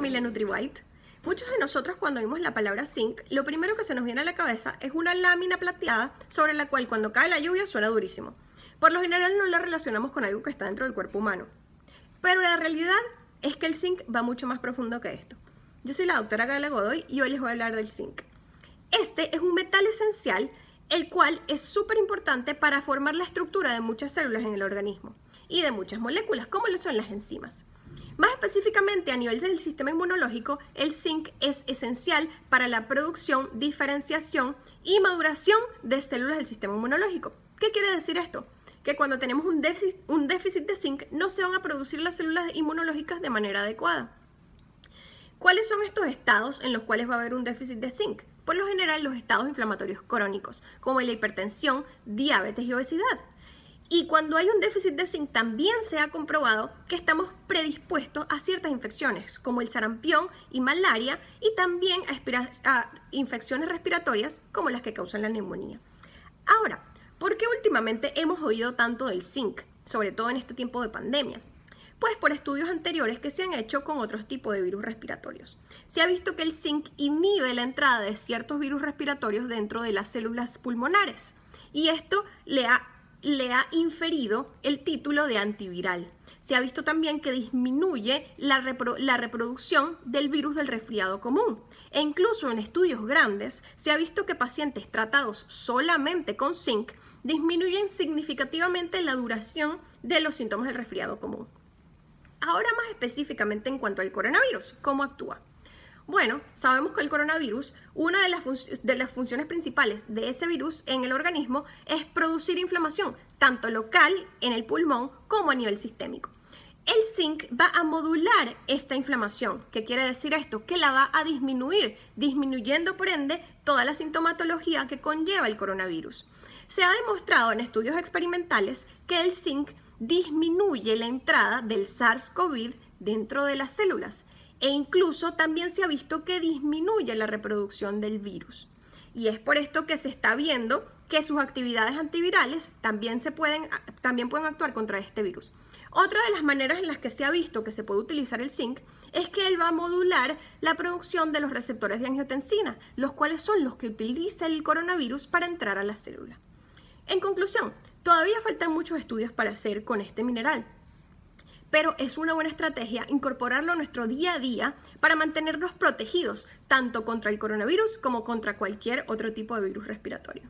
familia NutriWhite, Muchos de nosotros cuando oímos la palabra zinc, lo primero que se nos viene a la cabeza es una lámina plateada sobre la cual cuando cae la lluvia suena durísimo. Por lo general no la relacionamos con algo que está dentro del cuerpo humano. Pero la realidad es que el zinc va mucho más profundo que esto. Yo soy la doctora Gala Godoy y hoy les voy a hablar del zinc. Este es un metal esencial el cual es súper importante para formar la estructura de muchas células en el organismo y de muchas moléculas como lo son las enzimas. Más específicamente, a nivel del sistema inmunológico, el zinc es esencial para la producción, diferenciación y maduración de células del sistema inmunológico. ¿Qué quiere decir esto? Que cuando tenemos un déficit, de zinc no se van a producir las células inmunológicas de manera adecuada. ¿Cuáles son estos estados en los cuales va a haber un déficit de zinc? Por lo general, los estados inflamatorios crónicos, como la hipertensión, diabetes y obesidad. Y cuando hay un déficit de zinc, también se ha comprobado que estamos predispuestos a ciertas infecciones, como el sarampión y malaria, y también a, infecciones respiratorias, como las que causan la neumonía. Ahora, ¿por qué últimamente hemos oído tanto del zinc, sobre todo en este tiempo de pandemia? Pues por estudios anteriores que se han hecho con otros tipos de virus respiratorios. Se ha visto que el zinc inhibe la entrada de ciertos virus respiratorios dentro de las células pulmonares y esto le ha le ha inferido el título de antiviral. Se ha visto también que disminuye la, reproducción del virus del resfriado común. E incluso en estudios grandes se ha visto que pacientes tratados solamente con zinc disminuyen significativamente la duración de los síntomas del resfriado común. Ahora más específicamente en cuanto al coronavirus, ¿cómo actúa? Bueno, sabemos que el coronavirus, una de las, funciones principales de ese virus en el organismo es producir inflamación, tanto local en el pulmón como a nivel sistémico. El zinc va a modular esta inflamación. ¿Qué quiere decir esto? Que la va a disminuir, disminuyendo por ende toda la sintomatología que conlleva el coronavirus. Se ha demostrado en estudios experimentales que el zinc disminuye la entrada del SARS-CoV dentro de las células e incluso también se ha visto que disminuye la reproducción del virus. Y es por esto que se está viendo que sus actividades antivirales también, se pueden, ah, también pueden actuar contra este virus. Otra de las maneras en las que se ha visto que se puede utilizar el zinc es que él va a modular la producción de los receptores de angiotensina, los cuales son los que utiliza el coronavirus para entrar a la célula. En conclusión, todavía faltan muchos estudios para hacer con este mineral, pero es una buena estrategia incorporarlo a nuestro día a día para mantenernos protegidos tanto contra el coronavirus como contra cualquier otro tipo de virus respiratorio.